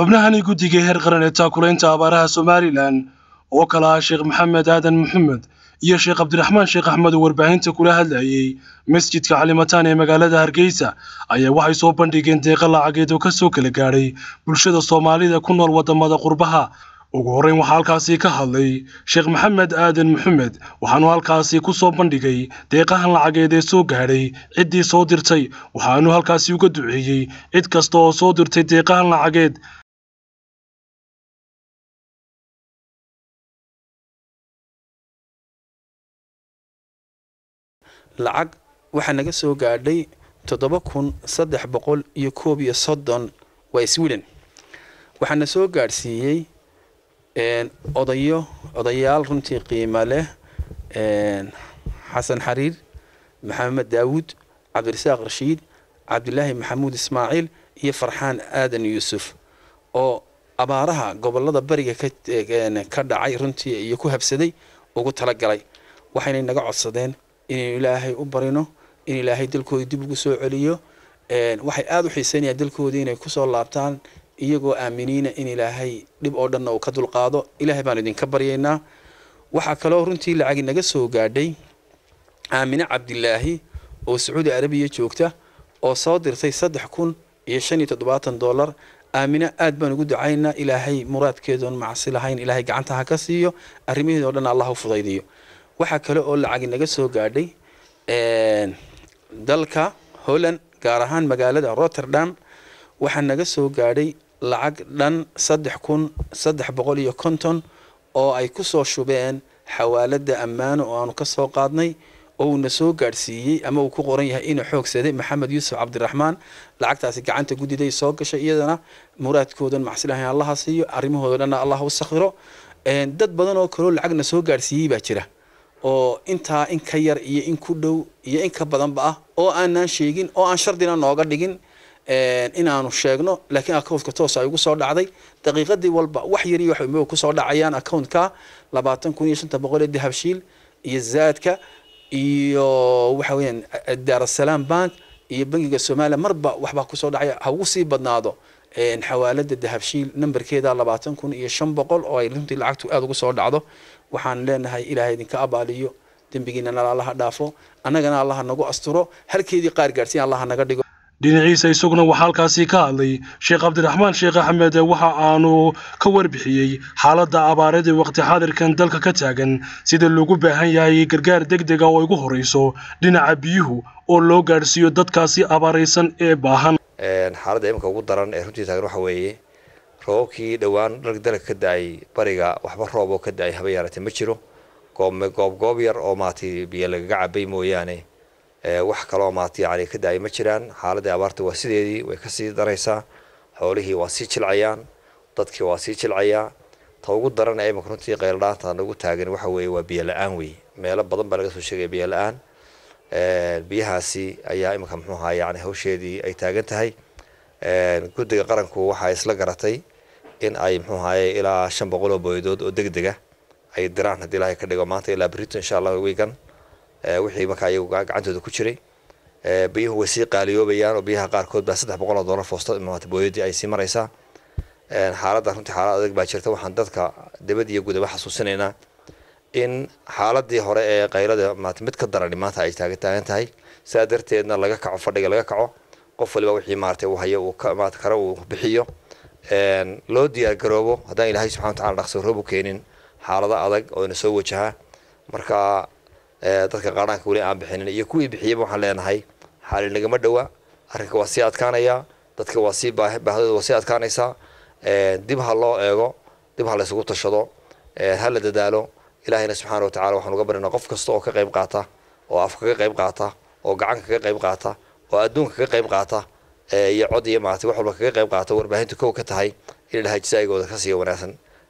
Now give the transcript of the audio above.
xubnahani guddiga heer qaran ee taakulaynta abaaraha somalilan oo kala ah sheekh maxamed aadan maxamed iyo sheekh cabdiraxmaan sheekh axmed oo warbaahinta kula hadlayay masjidka calimataan ee magaalada hargeysa ayaa waxay soo bandhigeen deeqa lacageed oo kasoo kala gaadhay bulshada soomaalida ku nool wadamada qurbaha ugu horreyn waxaa halkaasi ka hadlay sheekh maxamed aadan maxamed waxaanu halkaasi ku soo bandhigay deeqahan lacageed ee soo gaadhay ciddii soo dirtay waxaanu halkaasi uga duceeyey cid kasta oo soo dirtay deeqahan lacageed lacag waxaa naga soo gaadhay toddoba kun saddex boqol iyo koob iyo soddon waa sweden waxaana soo gaadhsiiyey odayo odayaal runtii qiimo leh xasan xariir maxamed daawuud cabdirasaaq rashiid cabdilaahi maxamuud ismaaciil iyo farxaan aadan yuusuf oo abaaraha gobolada bariga ka dhacay runtii iyo ku habsaday ugu talagalay waxaynay naga codsadeen inaynu ilaahay u barino in ilaahay dalkooda dib ugu soo celiyo waxay aada u xiiseynayaan dalkoodii inay kusoo laabtaan iyagoo aaminiina in ilaahay dhib oo dhanna uu ka dulqaado ilaahay baan idinka baryaynaa waxaa kaloo runtii lacag inaga soo gaadhay aamine cabdilaahi oo sacuudi arabiya joogta oo soo dirtay saddex kun iyo shan iyo toddobaatan dollar aamine aad baan ugu ducaynaa ilaahay muraadkeedoon macsi lahayn ilaahay gacanta ha ka siiyo arrimaheeda o dhan allah fudaydiyo waxaa kale oo lacag naga soo gaadhay dalka holland gaar ahaan magaalada rotterdam waxaa naga soo gaadhay lacag dhan saddex kun saddex boqol iyo konton oo ay ku soo shubeen xawaalada ammaano oo aanu ka soo qaadnay oo uuna soo gaadhsiiyey ama uu ku qoran yahay inuu xoogsaday maxamed yuusuf cabdiraxmaan lacagtaasi gacanta guddiday soo gashay iyadana muraadkoodan macsilahan allaha siiyo arrimahooda dhanna allah u sakhiro dad badan oo kaloo lacagna soo gaadhsiiyey baa jira oo intaa in ka yar iyo in ku dhow iyo in ka badanba ah oo aanaan sheegin oo aan shardina nooga dhigin eh, inaanu sheegno laakiin accountka toos ay ugu soo dhacday daqiiqadii walba wax yari wax imo kusoo dhacayaan accountka labaatan kun iyo shanta boqol ee dahabshiil iyo zaadka iyo waxa weeyaan eh, daarasalaam bank iyo bangiga soomaaliya marba waxbaa kusoo dhacaya ha ugu sii badnaado xawaalada dahabshiil nambarkeeda labaatan kun iyo shan boqol oo ay runtii lacagtu aada ugu soo dhacdo waxaan leenahay ilaahay idinka abaaliyo dembigiinana allaha dhaafo annagana allaha nagu asturo halkeedii qaar gaadhsiin allaha naga dhigo dhinaciisa isaguna waxaa halkaasi ka hadlay sheekh cabdiraxmaan sheekh axmed waxa aanu ka warbixiyey xaaladda abaarada waqti xaadirkan dalka ka taagan sida loogu baahan yahay gargaar deg dega ah oo igu horrayso dhinaca biyuhu oo loo gaadhsiiyo dadkaasi abaaraysan ee baahan xaalada iminka ugu daran ee runtii taagan waxa weeye roobabkii dhowaan dhar dalag ka da-ay bariga waxba roob oo ka da-ay haba yaaraatee ma jiro goobgoob yar oo maaragtay biyo lagaga cabay mooyaane wax kaloo maaragtay yacni ka da-ay ma jiraan xaaladii abaarta waa sideedii way kasii daraysaa xoolihii waa sii jilcayaan dadkii waa sii jilcayaa ta ugu daran ee iminka runtii qayl dhaanta nagu taagan waxa weeye waa biyo la-aan weeye meelo badan baa laga soo sheegaya biyo aan biyahaasi ayaa iminka mxuuha yani hawsheedii ay taagan tahay guddiga qaranku waxaa isla garatay in ay mxuuahaye ilaa shan boqol oo booyadood oo degdega ah ay diraan haddii ilahay ka dhigo maanta ilaa berito insha allah wiigan wixii markaa ayagu gacantooda ku jiray biyuhu way sii qaaliyoobayaan oo biyaha qaarkood baa saddex boqol oo dollar foosta booyadii ay sii maraysaa xaaladda runtii xaalad adag baa jirta waxaan dadka dabad iyo gudaba xasuusinaynaa in xaaladii hore ee kaylada mid ka darani maanta ay taagtaagan tahay sidaa darteedna laga kaco fadhiga laga kaco qof waliba wixii maarata uu hayo kara uu bixiyo loo diyaargaroobo haddaan ilaahay subxana watacala dhaqso roobu keenin xaalado adag oo ina soo wajaha marka dadka qaaraanka weli aan bixinin iyo kuwii bixiyaba waxaan leenahay xaali nagama dhowa arrinka waa sii adkaanaya dadka waa sii baahdooda waa sii adkaanaysaa dib ha loo eego dib ha laysugu tashado ha la dadaalo ilaahayna subxaana wa tacala waxaan uga barina qof kasta oo ka qayb qaata oo af kaga qayb qaata oo gacanka kaga qayb qaata oo adduunka kaga qayb qaata iyo cod iyo maarata wax walba kaga qayb qaata warbaahinta kow ka tahay inay dhahaa jasaa'igooda ka siiyo wanaagsan